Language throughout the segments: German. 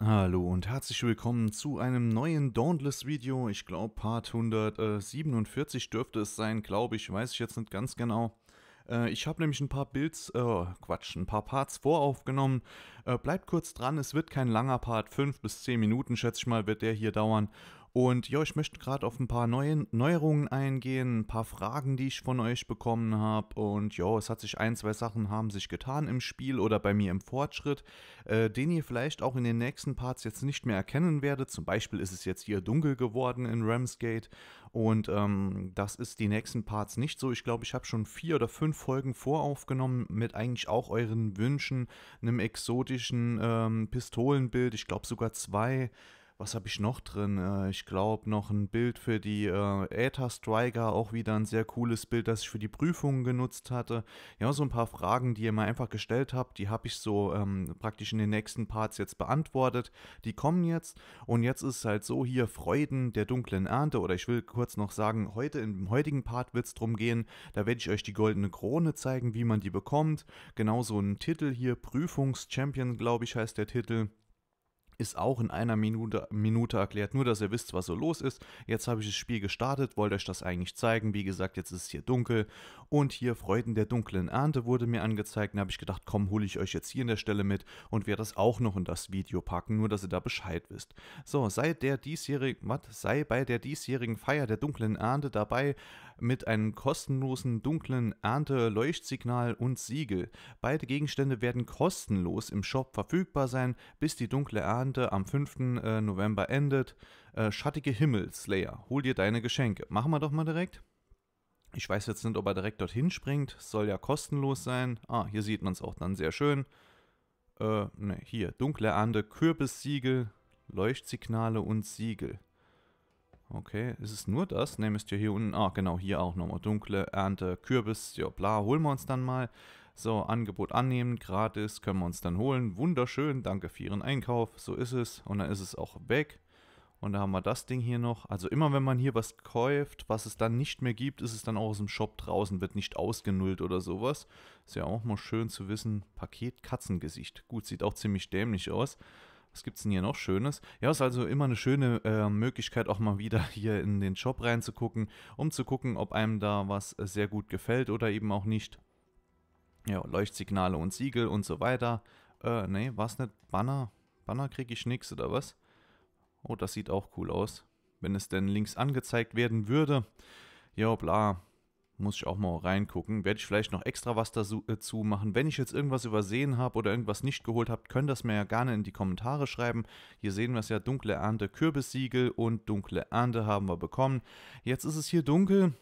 Hallo und herzlich willkommen zu einem neuen Dauntless Video. Ich glaube Part 147 dürfte es sein, glaube ich, weiß ich jetzt nicht ganz genau. Äh, ich habe nämlich ein paar Builds, äh, Quatsch, ein paar Parts voraufgenommen. Äh, bleibt kurz dran, es wird kein langer Part, 5 bis 10 Minuten schätze ich mal wird der hier dauern. Und ja, ich möchte gerade auf ein paar neuen Neuerungen eingehen, ein paar Fragen, die ich von euch bekommen habe. Und ja, es hat sich ein, zwei Sachen haben sich getan im Spiel oder bei mir im Fortschritt, äh, den ihr vielleicht auch in den nächsten Parts jetzt nicht mehr erkennen werdet. Zum Beispiel ist es jetzt hier dunkel geworden in Ramsgate. Und ähm, das ist die nächsten Parts nicht so. Ich glaube, ich habe schon vier oder fünf Folgen voraufgenommen mit eigentlich auch euren Wünschen, einem exotischen ähm, Pistolenbild. Ich glaube sogar zwei was habe ich noch drin? Äh, ich glaube, noch ein Bild für die äh, Aether Striker, auch wieder ein sehr cooles Bild, das ich für die Prüfungen genutzt hatte. Ja, so ein paar Fragen, die ihr mir einfach gestellt habt, die habe ich so ähm, praktisch in den nächsten Parts jetzt beantwortet. Die kommen jetzt und jetzt ist es halt so hier Freuden der dunklen Ernte oder ich will kurz noch sagen, heute im heutigen Part wird es drum gehen, da werde ich euch die goldene Krone zeigen, wie man die bekommt. Genauso ein Titel hier, Prüfungs-Champion, glaube ich, heißt der Titel. Ist auch in einer Minute, Minute erklärt, nur dass ihr wisst, was so los ist. Jetzt habe ich das Spiel gestartet, wollte euch das eigentlich zeigen. Wie gesagt, jetzt ist es hier dunkel und hier Freuden der dunklen Ernte wurde mir angezeigt. Da habe ich gedacht, komm, hole ich euch jetzt hier in der Stelle mit und werde das auch noch in das Video packen, nur dass ihr da Bescheid wisst. So, sei der diesjährigen, was, sei bei der diesjährigen Feier der dunklen Ernte dabei, mit einem kostenlosen dunklen Ernte-Leuchtsignal und Siegel. Beide Gegenstände werden kostenlos im Shop verfügbar sein, bis die dunkle Ernte am 5. Äh, November endet. Äh, schattige Himmel, Slayer, hol dir deine Geschenke. Machen wir doch mal direkt. Ich weiß jetzt nicht, ob er direkt dorthin springt. Soll ja kostenlos sein. Ah, hier sieht man es auch dann sehr schön. Äh, ne, hier, dunkle Ernte, Kürbissiegel, Leuchtsignale und Siegel. Okay, ist es nur das? Ne, müsst ihr hier unten. Ah, genau, hier auch nochmal. Dunkle Ernte, Kürbis, ja bla, holen wir uns dann mal. So, Angebot annehmen, gratis, können wir uns dann holen. Wunderschön, danke für Ihren Einkauf. So ist es. Und dann ist es auch weg. Und da haben wir das Ding hier noch. Also immer wenn man hier was kauft, was es dann nicht mehr gibt, ist es dann auch aus dem Shop draußen, wird nicht ausgenullt oder sowas. Ist ja auch mal schön zu wissen. Paket Katzengesicht. Gut, sieht auch ziemlich dämlich aus. Was gibt es denn hier noch Schönes? Ja, ist also immer eine schöne äh, Möglichkeit, auch mal wieder hier in den Shop reinzugucken, um zu gucken, ob einem da was äh, sehr gut gefällt oder eben auch nicht. Ja, Leuchtsignale und Siegel und so weiter. Äh, nee, was nicht? Banner? Banner kriege ich nichts oder was? Oh, das sieht auch cool aus. Wenn es denn links angezeigt werden würde. Ja, bla. Muss ich auch mal reingucken. Werde ich vielleicht noch extra was dazu äh, machen. Wenn ich jetzt irgendwas übersehen habe oder irgendwas nicht geholt habe, könnt das mir ja gerne in die Kommentare schreiben. Hier sehen wir es ja, dunkle Ernte, Kürbissiegel und dunkle Ernte haben wir bekommen. Jetzt ist es hier dunkel.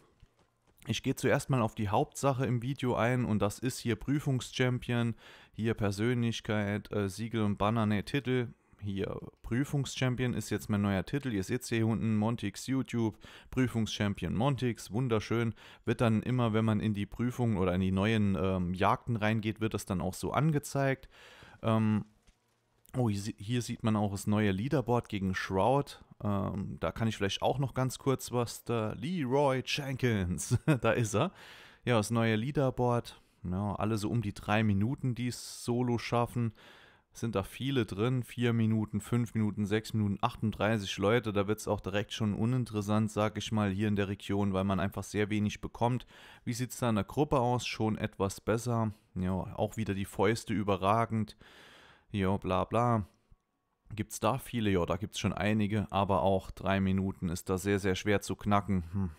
Ich gehe zuerst mal auf die Hauptsache im Video ein und das ist hier Prüfungschampion, hier Persönlichkeit, äh, Siegel und Banner, ne, Titel, hier Prüfungschampion ist jetzt mein neuer Titel. Ihr seht es hier unten, Montix YouTube, Prüfungschampion Montix, wunderschön. Wird dann immer, wenn man in die Prüfungen oder in die neuen ähm, Jagden reingeht, wird das dann auch so angezeigt. Ähm, oh, hier sieht man auch das neue Leaderboard gegen Shroud. Ähm, da kann ich vielleicht auch noch ganz kurz was. Da. Leroy Jenkins, da ist er. Ja, das neue Leaderboard. Ja, alle so um die drei Minuten, die es solo schaffen sind da viele drin. Vier Minuten, fünf Minuten, sechs Minuten, 38 Leute. Da wird es auch direkt schon uninteressant, sag ich mal, hier in der Region, weil man einfach sehr wenig bekommt. Wie sieht es da in der Gruppe aus? Schon etwas besser. Ja, auch wieder die Fäuste überragend. Ja, bla bla. Gibt es da viele? Ja, da gibt es schon einige, aber auch drei Minuten ist da sehr, sehr schwer zu knacken. Hm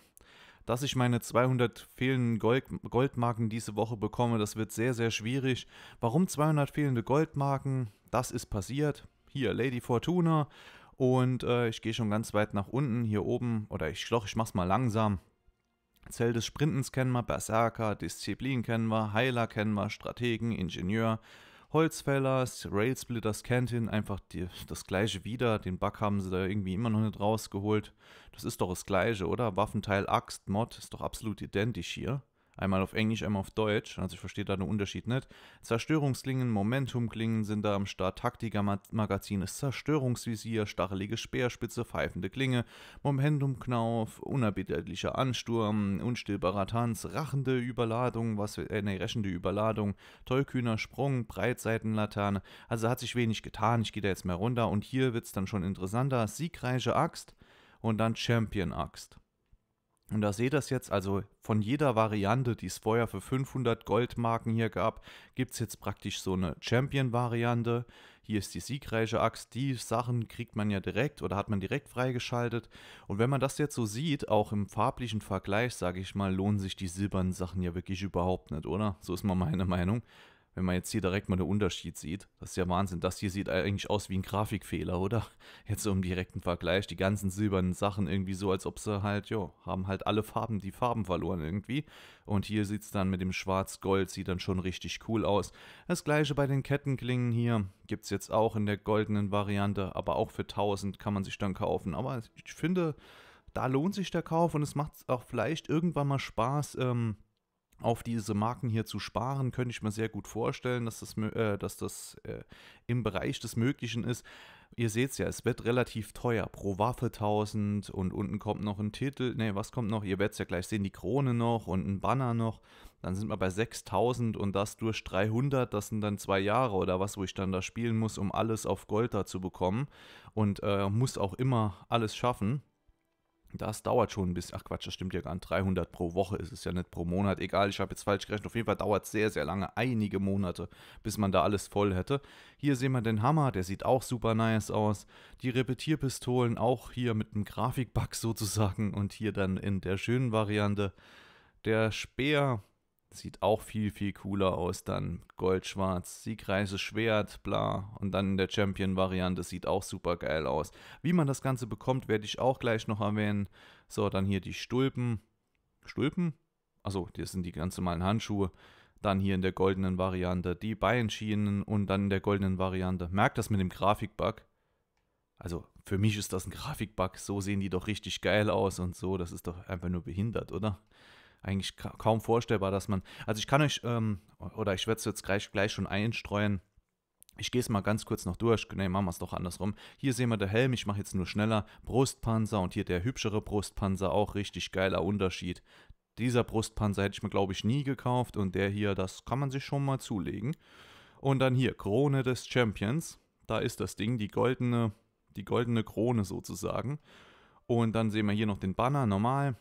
dass ich meine 200 fehlenden Gold Goldmarken diese Woche bekomme. Das wird sehr, sehr schwierig. Warum 200 fehlende Goldmarken? Das ist passiert. Hier, Lady Fortuna. Und äh, ich gehe schon ganz weit nach unten, hier oben. Oder ich doch, ich mach's mal langsam. Zell des Sprintens kennen wir, Berserker, Disziplin kennen wir, Heiler kennen wir, Strategen, Ingenieur, Holzfäller, Railsplitters, Cantin, einfach die, das gleiche wieder. Den Bug haben sie da irgendwie immer noch nicht rausgeholt. Das ist doch das gleiche, oder? Waffenteil, Axt, Mod ist doch absolut identisch hier. Einmal auf Englisch, einmal auf Deutsch. Also ich verstehe da den Unterschied nicht. Zerstörungsklingen, Momentumklingen sind da am Start. taktiker ist Zerstörungsvisier, stachelige Speerspitze, pfeifende Klinge, Momentumknauf, unerbittlicher Ansturm, unstillbarer Tanz, rachende Überladung, was, äh, eine rächende Überladung, tollkühner Sprung, Breitseitenlaterne. Also hat sich wenig getan. Ich gehe da jetzt mehr runter. Und hier wird es dann schon interessanter. Siegreiche Axt und dann Champion Axt. Und da seht ihr das jetzt, also von jeder Variante, die es vorher für 500 Goldmarken hier gab, gibt es jetzt praktisch so eine Champion-Variante. Hier ist die siegreiche Axt, die Sachen kriegt man ja direkt oder hat man direkt freigeschaltet. Und wenn man das jetzt so sieht, auch im farblichen Vergleich, sage ich mal, lohnen sich die silbernen Sachen ja wirklich überhaupt nicht, oder? So ist mal meine Meinung wenn man jetzt hier direkt mal den Unterschied sieht, das ist ja Wahnsinn. Das hier sieht eigentlich aus wie ein Grafikfehler, oder? Jetzt so im direkten Vergleich, die ganzen silbernen Sachen irgendwie so, als ob sie halt, ja, haben halt alle Farben, die Farben verloren irgendwie. Und hier sieht es dann mit dem Schwarz-Gold, sieht dann schon richtig cool aus. Das gleiche bei den Kettenklingen hier, gibt es jetzt auch in der goldenen Variante, aber auch für 1000 kann man sich dann kaufen. Aber ich finde, da lohnt sich der Kauf und es macht auch vielleicht irgendwann mal Spaß, ähm, auf diese Marken hier zu sparen, könnte ich mir sehr gut vorstellen, dass das, äh, dass das äh, im Bereich des Möglichen ist. Ihr seht es ja, es wird relativ teuer. Pro Waffe 1000 und unten kommt noch ein Titel. Ne, was kommt noch? Ihr werdet es ja gleich sehen, die Krone noch und ein Banner noch. Dann sind wir bei 6000 und das durch 300, das sind dann zwei Jahre oder was, wo ich dann da spielen muss, um alles auf Gold da zu bekommen. Und äh, muss auch immer alles schaffen. Das dauert schon ein bisschen. Ach Quatsch, das stimmt ja gar nicht. 300 pro Woche ist es ja nicht pro Monat. Egal, ich habe jetzt falsch gerechnet. Auf jeden Fall dauert es sehr, sehr lange. Einige Monate, bis man da alles voll hätte. Hier sehen wir den Hammer. Der sieht auch super nice aus. Die Repetierpistolen auch hier mit einem Grafikbug sozusagen. Und hier dann in der schönen Variante. Der Speer Sieht auch viel, viel cooler aus dann. Goldschwarz, siegreiches Schwert, bla. Und dann in der Champion-Variante sieht auch super geil aus. Wie man das Ganze bekommt, werde ich auch gleich noch erwähnen. So, dann hier die Stulpen. Stulpen? Also, das sind die ganz normalen Handschuhe. Dann hier in der goldenen Variante die Beinschienen und dann in der goldenen Variante. Merkt das mit dem Grafikbug? Also, für mich ist das ein Grafikbug. So sehen die doch richtig geil aus und so. Das ist doch einfach nur behindert, oder? eigentlich kaum vorstellbar, dass man, also ich kann euch, ähm, oder ich werde es jetzt gleich, gleich schon einstreuen, ich gehe es mal ganz kurz noch durch. Ne, machen wir es doch andersrum. Hier sehen wir den Helm. Ich mache jetzt nur schneller. Brustpanzer und hier der hübschere Brustpanzer. Auch richtig geiler Unterschied. Dieser Brustpanzer hätte ich mir, glaube ich, nie gekauft. Und der hier, das kann man sich schon mal zulegen. Und dann hier, Krone des Champions. Da ist das Ding, die goldene, die goldene Krone sozusagen. Und dann sehen wir hier noch den Banner, normal.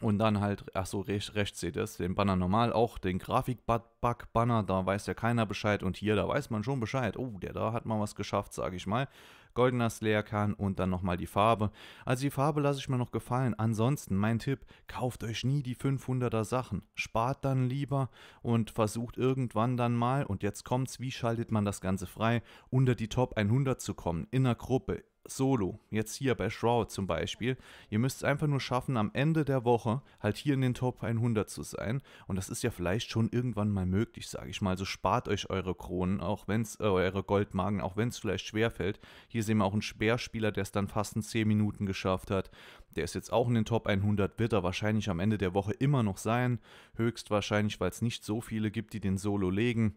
Und dann halt, achso, so, rechts seht ihr es, den Banner normal, auch den Grafik-Bug-Banner, da weiß ja keiner Bescheid. Und hier, da weiß man schon Bescheid. Oh, der da hat mal was geschafft, sage ich mal. Goldener Slayer kern und dann nochmal die Farbe. Also die Farbe lasse ich mir noch gefallen. Ansonsten mein Tipp, kauft euch nie die 500er Sachen. Spart dann lieber und versucht irgendwann dann mal, und jetzt kommt's, wie schaltet man das Ganze frei, unter die Top 100 zu kommen, in der Gruppe, solo, jetzt hier bei Shroud zum Beispiel, ihr müsst es einfach nur schaffen, am Ende der Woche halt hier in den Top 100 zu sein. Und das ist ja vielleicht schon irgendwann mal möglich, sage ich mal. Also spart euch eure Kronen, auch wenn es, äh, eure Goldmagen, auch wenn es vielleicht schwerfällt. Hier sehen wir auch einen Speerspieler, der es dann fast in 10 Minuten geschafft hat. Der ist jetzt auch in den Top 100, wird er wahrscheinlich am Ende der Woche immer noch sein. Höchstwahrscheinlich, weil es nicht so viele gibt, die den Solo legen.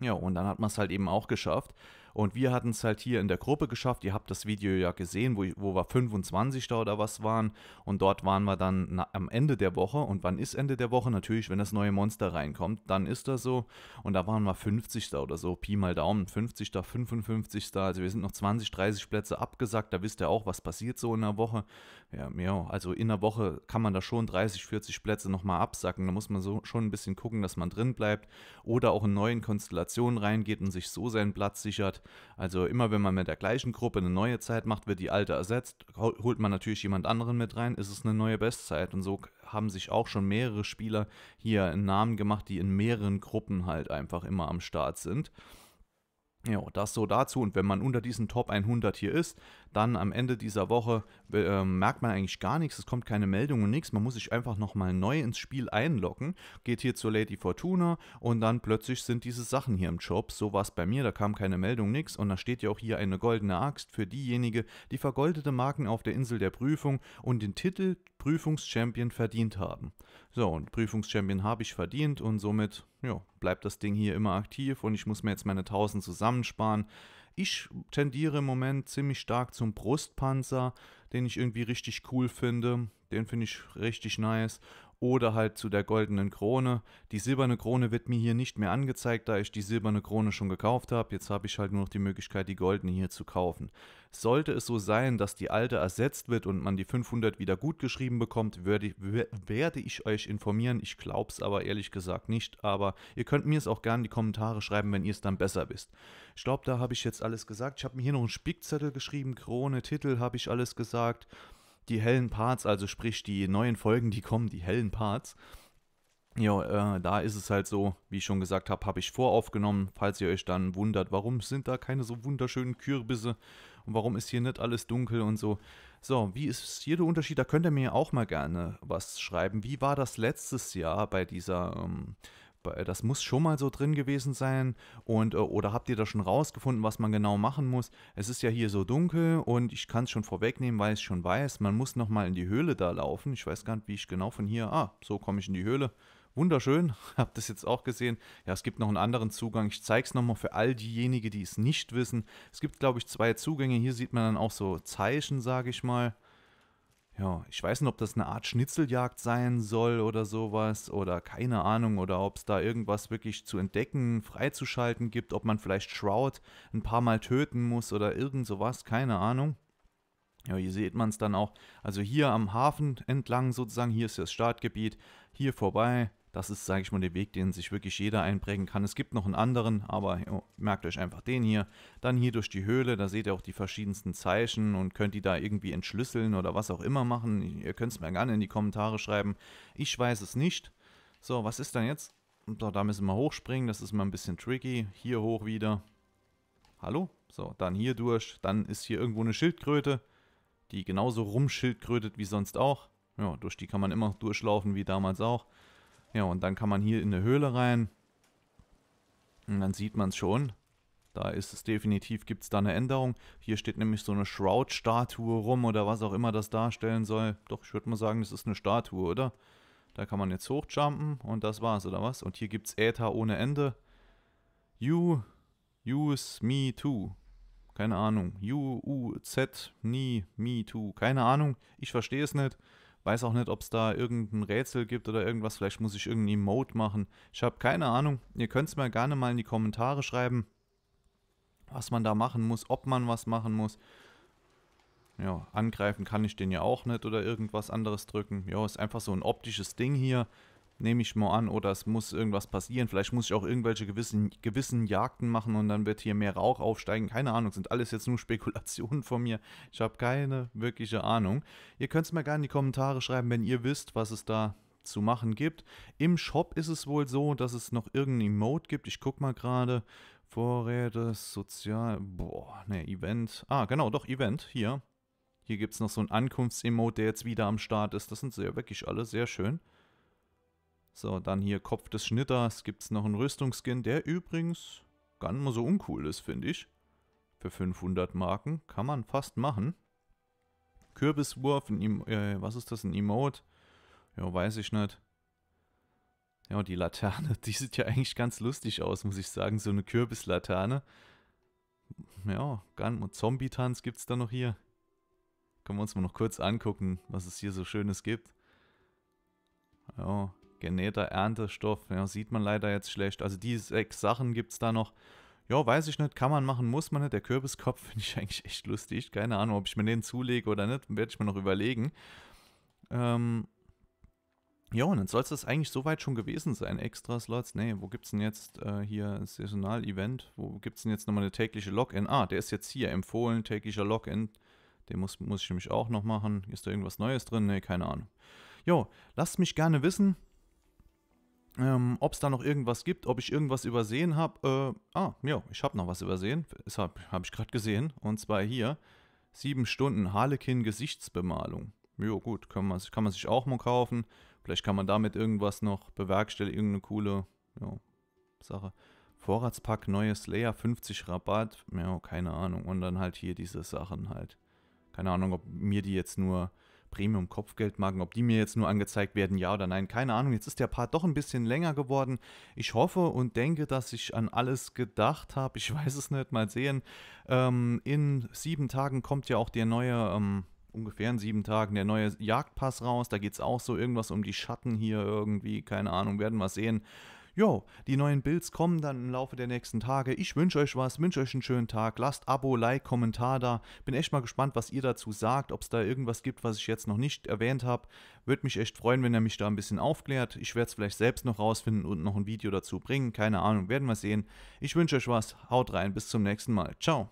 Ja, und dann hat man es halt eben auch geschafft. Und wir hatten es halt hier in der Gruppe geschafft. Ihr habt das Video ja gesehen, wo, wo wir 25 da oder was waren. Und dort waren wir dann na, am Ende der Woche. Und wann ist Ende der Woche? Natürlich, wenn das neue Monster reinkommt, dann ist das so. Und da waren wir 50 da oder so. Pi mal Daumen, 50 da, 55 da. Also wir sind noch 20, 30 Plätze abgesackt. Da wisst ihr auch, was passiert so in der Woche. Ja, ja also in der Woche kann man da schon 30, 40 Plätze nochmal absacken. Da muss man so schon ein bisschen gucken, dass man drin bleibt. Oder auch in neuen Konstellationen reingeht und sich so seinen Platz sichert. Also immer wenn man mit der gleichen Gruppe eine neue Zeit macht, wird die alte ersetzt. Holt man natürlich jemand anderen mit rein, ist es eine neue Bestzeit. Und so haben sich auch schon mehrere Spieler hier einen Namen gemacht, die in mehreren Gruppen halt einfach immer am Start sind. Ja, das so dazu. Und wenn man unter diesen Top 100 hier ist, dann am Ende dieser Woche äh, ähm, merkt man eigentlich gar nichts, es kommt keine Meldung und nichts. Man muss sich einfach nochmal neu ins Spiel einloggen, geht hier zur Lady Fortuna und dann plötzlich sind diese Sachen hier im Job. So war es bei mir, da kam keine Meldung, nichts. Und da steht ja auch hier eine goldene Axt für diejenige, die vergoldete Marken auf der Insel der Prüfung und den Titel Prüfungschampion verdient haben. So, und Prüfungschampion habe ich verdient und somit ja, bleibt das Ding hier immer aktiv und ich muss mir jetzt meine 1000 zusammensparen. Ich tendiere im Moment ziemlich stark zum Brustpanzer, den ich irgendwie richtig cool finde. Den finde ich richtig nice oder halt zu der goldenen Krone. Die silberne Krone wird mir hier nicht mehr angezeigt, da ich die silberne Krone schon gekauft habe. Jetzt habe ich halt nur noch die Möglichkeit, die goldene hier zu kaufen. Sollte es so sein, dass die alte ersetzt wird und man die 500 wieder gut geschrieben bekommt, werde, werde ich euch informieren. Ich glaube es aber ehrlich gesagt nicht, aber ihr könnt mir es auch gerne in die Kommentare schreiben, wenn ihr es dann besser wisst. Ich glaube, da habe ich jetzt alles gesagt. Ich habe mir hier noch einen Spickzettel geschrieben, Krone, Titel habe ich alles gesagt die hellen Parts, also sprich die neuen Folgen, die kommen, die hellen Parts. Ja, äh, da ist es halt so, wie ich schon gesagt habe, habe ich voraufgenommen, falls ihr euch dann wundert, warum sind da keine so wunderschönen Kürbisse und warum ist hier nicht alles dunkel und so. So, wie ist hier der Unterschied? Da könnt ihr mir auch mal gerne was schreiben. Wie war das letztes Jahr bei dieser ähm, äh, das muss schon mal so drin gewesen sein und äh, oder habt ihr da schon rausgefunden, was man genau machen muss? Es ist ja hier so dunkel und ich kann es schon vorwegnehmen, weil ich schon weiß, man muss noch mal in die Höhle da laufen. Ich weiß gar nicht, wie ich genau von hier, ah, so komme ich in die Höhle. Wunderschön, habt das jetzt auch gesehen. Ja, es gibt noch einen anderen Zugang. Ich zeige es nochmal für all diejenigen, die es nicht wissen. Es gibt, glaube ich, zwei Zugänge. Hier sieht man dann auch so Zeichen, sage ich mal ja, ich weiß nicht, ob das eine Art Schnitzeljagd sein soll oder sowas oder keine Ahnung oder ob es da irgendwas wirklich zu entdecken, freizuschalten gibt, ob man vielleicht Shroud ein paar Mal töten muss oder irgend sowas, keine Ahnung. Ja, hier sieht man es dann auch. Also hier am Hafen entlang sozusagen, hier ist das Startgebiet, hier vorbei, das ist, sage ich mal, der Weg, den sich wirklich jeder einprägen kann. Es gibt noch einen anderen, aber merkt euch einfach den hier. Dann hier durch die Höhle, da seht ihr auch die verschiedensten Zeichen und könnt die da irgendwie entschlüsseln oder was auch immer machen. Ihr könnt es mir gerne in die Kommentare schreiben. Ich weiß es nicht. So, was ist dann jetzt? So, da müssen wir hochspringen, das ist mal ein bisschen tricky. Hier hoch wieder. Hallo? So, dann hier durch. Dann ist hier irgendwo eine Schildkröte, die genauso rumschildkrötet wie sonst auch. Ja, durch die kann man immer durchlaufen wie damals auch. Ja, und dann kann man hier in eine Höhle rein. Und dann sieht man es schon. Da ist es definitiv, gibt es da eine Änderung. Hier steht nämlich so eine Shroud-Statue rum oder was auch immer das darstellen soll. Doch, ich würde mal sagen, das ist eine Statue, oder? Da kann man jetzt hochjumpen und das war's, oder was? Und hier gibt es Äther ohne Ende. You, use, me, too. Keine Ahnung. You, U, Z, nie, me, too. Keine Ahnung. Ich verstehe es nicht. Weiß auch nicht, ob es da irgendein Rätsel gibt oder irgendwas. Vielleicht muss ich irgendeinen Emote machen. Ich habe keine Ahnung. Ihr könnt es mir gerne mal in die Kommentare schreiben, was man da machen muss, ob man was machen muss. Ja, angreifen kann ich den ja auch nicht oder irgendwas anderes drücken. Ja, ist einfach so ein optisches Ding hier. Nehme ich mal an, oder es muss irgendwas passieren. Vielleicht muss ich auch irgendwelche gewissen, gewissen Jagden machen und dann wird hier mehr Rauch aufsteigen. Keine Ahnung, sind alles jetzt nur Spekulationen von mir. Ich habe keine wirkliche Ahnung. Ihr könnt es mir gerne in die Kommentare schreiben, wenn ihr wisst, was es da zu machen gibt. Im Shop ist es wohl so, dass es noch irgendeinen Emote gibt. Ich guck mal gerade. Vorräte, Sozial... Boah, ne, Event. Ah, genau, doch, Event. Hier. Hier gibt es noch so ein Ankunfts-Emote, der jetzt wieder am Start ist. Das sind sehr wirklich alle sehr schön. So, dann hier Kopf des Schnitters gibt es noch einen Rüstungsskin, der übrigens gar nicht mal so uncool ist, finde ich. Für 500 Marken kann man fast machen. Kürbiswurf, äh, was ist das, ein Emote? Ja, weiß ich nicht. Ja, die Laterne, die sieht ja eigentlich ganz lustig aus, muss ich sagen. So eine Kürbislaterne. Ja, gar nicht mal. Zombie-Tanz gibt es da noch hier. Können wir uns mal noch kurz angucken, was es hier so Schönes gibt. Ja, Genähter Erntestoff, ja, sieht man leider jetzt schlecht. Also die sechs Sachen gibt es da noch. Ja, weiß ich nicht, kann man machen, muss man nicht. Der Kürbiskopf finde ich eigentlich echt lustig. Keine Ahnung, ob ich mir den zulege oder nicht, werde ich mir noch überlegen. Ähm, ja, und dann soll es das eigentlich soweit schon gewesen sein. Extra Slots, nee, wo gibt es denn jetzt äh, hier Saisonal-Event? Wo gibt es denn jetzt nochmal eine tägliche Login? Ah, der ist jetzt hier empfohlen, täglicher Login. Den muss, muss ich nämlich auch noch machen. Ist da irgendwas Neues drin? Nee, keine Ahnung. Jo, lasst mich gerne wissen, ähm, ob es da noch irgendwas gibt, ob ich irgendwas übersehen habe. Äh, ah, ja, ich habe noch was übersehen. Das habe ich gerade gesehen. Und zwar hier: 7 Stunden Harlekin Gesichtsbemalung. Jo, gut, kann man, kann man sich auch mal kaufen. Vielleicht kann man damit irgendwas noch bewerkstelligen, irgendeine coole jo, Sache. Vorratspack, neues Layer, 50 Rabatt. Ja, keine Ahnung. Und dann halt hier diese Sachen halt. Keine Ahnung, ob mir die jetzt nur Premium-Kopfgeldmarken, ob die mir jetzt nur angezeigt werden, ja oder nein, keine Ahnung. Jetzt ist der Part doch ein bisschen länger geworden. Ich hoffe und denke, dass ich an alles gedacht habe. Ich weiß es nicht, mal sehen. Ähm, in sieben Tagen kommt ja auch der neue... Ähm, ungefähr in sieben Tagen der neue Jagdpass raus. Da geht es auch so irgendwas um die Schatten hier irgendwie, keine Ahnung, werden wir sehen. Jo, die neuen Builds kommen dann im Laufe der nächsten Tage. Ich wünsche euch was, wünsche euch einen schönen Tag. Lasst Abo, Like, Kommentar da. Bin echt mal gespannt, was ihr dazu sagt, ob es da irgendwas gibt, was ich jetzt noch nicht erwähnt habe. Würde mich echt freuen, wenn ihr mich da ein bisschen aufklärt. Ich werde es vielleicht selbst noch rausfinden und noch ein Video dazu bringen. Keine Ahnung, werden wir sehen. Ich wünsche euch was. Haut rein, bis zum nächsten Mal. Ciao.